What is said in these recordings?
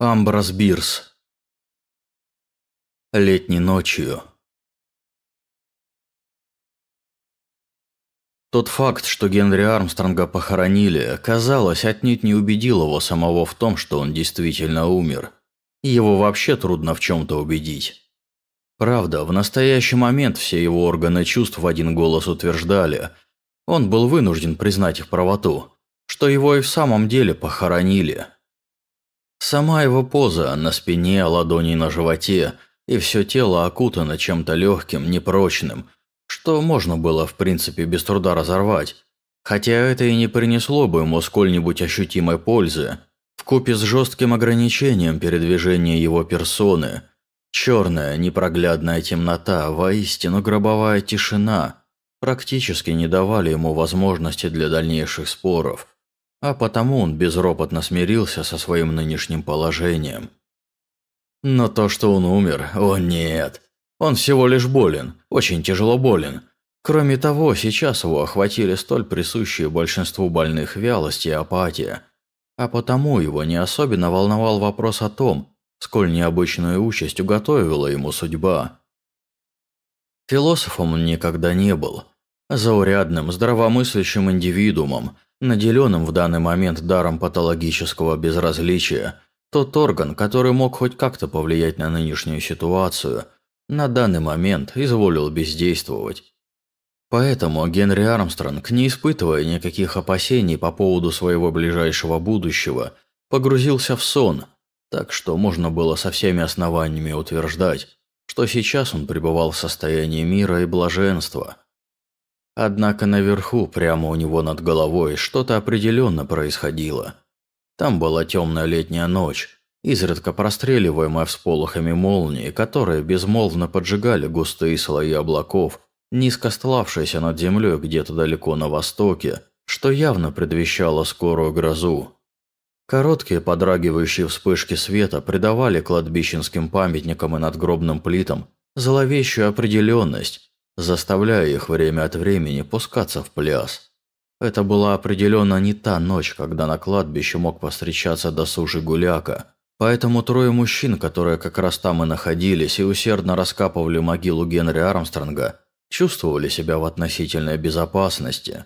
Амброс Бирс. Летней ночью. Тот факт, что Генри Армстронга похоронили, казалось, отнюдь не убедил его самого в том, что он действительно умер. его вообще трудно в чем-то убедить. Правда, в настоящий момент все его органы чувств в один голос утверждали, он был вынужден признать их правоту, что его и в самом деле похоронили – Сама его поза на спине, ладони на животе и все тело окутано чем-то легким, непрочным, что можно было, в принципе, без труда разорвать. Хотя это и не принесло бы ему сколь-нибудь ощутимой пользы, вкупе с жестким ограничением передвижения его персоны. Черная, непроглядная темнота, воистину гробовая тишина – практически не давали ему возможности для дальнейших споров а потому он безропотно смирился со своим нынешним положением. Но то, что он умер, о нет. Он всего лишь болен, очень тяжело болен. Кроме того, сейчас его охватили столь присущие большинству больных вялость и апатия, а потому его не особенно волновал вопрос о том, сколь необычную участь уготовила ему судьба. Философом он никогда не был, заурядным, здравомыслящим индивидуумом – наделенным в данный момент даром патологического безразличия, тот орган, который мог хоть как-то повлиять на нынешнюю ситуацию, на данный момент изволил бездействовать. Поэтому Генри Армстронг, не испытывая никаких опасений по поводу своего ближайшего будущего, погрузился в сон, так что можно было со всеми основаниями утверждать, что сейчас он пребывал в состоянии мира и блаженства – Однако наверху, прямо у него над головой, что-то определенно происходило. Там была темная летняя ночь, изредка простреливаемая всполохами молнии, которые безмолвно поджигали густые слои облаков, низко стлавшиеся над землей где-то далеко на востоке, что явно предвещало скорую грозу. Короткие подрагивающие вспышки света придавали кладбищенским памятникам и надгробным плитам зловещую определенность, заставляя их время от времени пускаться в пляс. Это была определенно не та ночь, когда на кладбище мог повстречаться досужий гуляка, поэтому трое мужчин, которые как раз там и находились и усердно раскапывали могилу Генри Армстронга, чувствовали себя в относительной безопасности.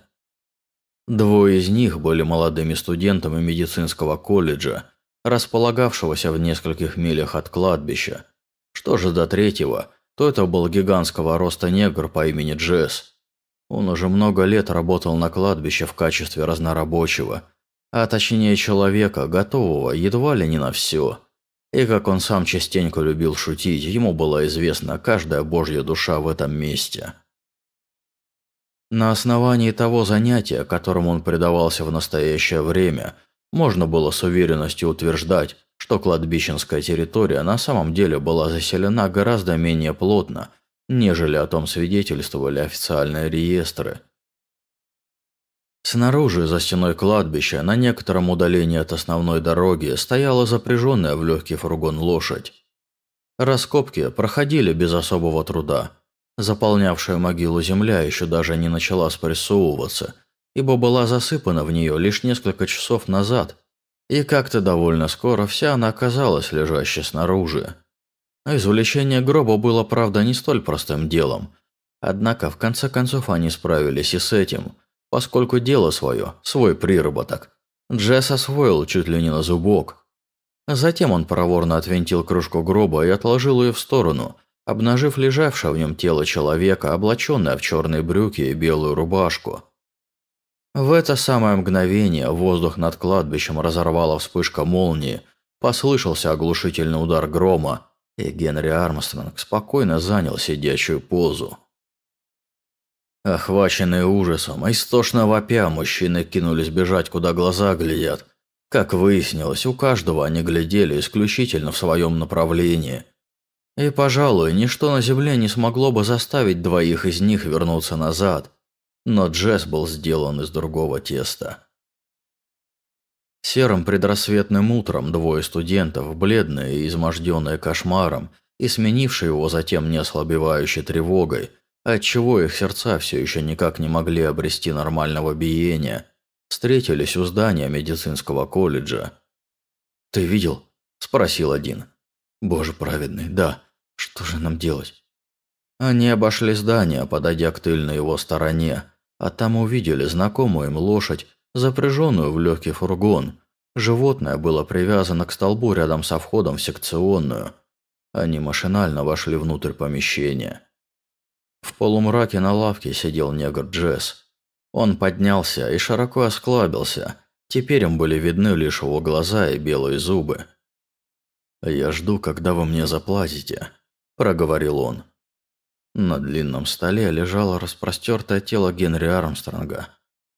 Двое из них были молодыми студентами медицинского колледжа, располагавшегося в нескольких милях от кладбища. Что же до третьего – то это был гигантского роста негр по имени Джесс. Он уже много лет работал на кладбище в качестве разнорабочего, а точнее человека, готового едва ли не на все. И как он сам частенько любил шутить, ему была известна каждая божья душа в этом месте. На основании того занятия, которому он предавался в настоящее время, можно было с уверенностью утверждать, что кладбищенская территория на самом деле была заселена гораздо менее плотно, нежели о том свидетельствовали официальные реестры. Снаружи, за стеной кладбища, на некотором удалении от основной дороги, стояла запряженная в легкий фургон лошадь. Раскопки проходили без особого труда. Заполнявшая могилу земля еще даже не начала спрессовываться, ибо была засыпана в нее лишь несколько часов назад – и как-то довольно скоро вся она оказалась лежащей снаружи. Но извлечение гроба было, правда, не столь простым делом. Однако, в конце концов, они справились и с этим, поскольку дело свое, свой приработок, Джесс освоил чуть ли не на зубок. Затем он проворно отвинтил крышку гроба и отложил ее в сторону, обнажив лежавшее в нем тело человека, облаченное в черные брюки и белую рубашку. В это самое мгновение воздух над кладбищем разорвала вспышка молнии, послышался оглушительный удар грома, и Генри Армстронг спокойно занял сидячую позу. Охваченные ужасом, истошно вопя, мужчины кинулись бежать, куда глаза глядят. Как выяснилось, у каждого они глядели исключительно в своем направлении. И, пожалуй, ничто на земле не смогло бы заставить двоих из них вернуться назад – но джаз был сделан из другого теста. Серым предрассветным утром двое студентов, бледные и изможденные кошмаром, и сменившие его затем неослабевающей тревогой, отчего их сердца все еще никак не могли обрести нормального биения, встретились у здания медицинского колледжа. «Ты видел?» – спросил один. «Боже праведный, да. Что же нам делать?» Они обошли здание, подойдя к тыльной его стороне, а там увидели знакомую им лошадь, запряженную в легкий фургон. Животное было привязано к столбу рядом со входом в секционную. Они машинально вошли внутрь помещения. В полумраке на лавке сидел негр Джесс. Он поднялся и широко осклабился. Теперь им были видны лишь его глаза и белые зубы. «Я жду, когда вы мне заплатите», – проговорил он. На длинном столе лежало распростертое тело Генри Армстронга.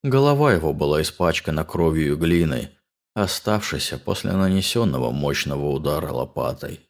Голова его была испачкана кровью и глиной, оставшейся после нанесенного мощного удара лопатой.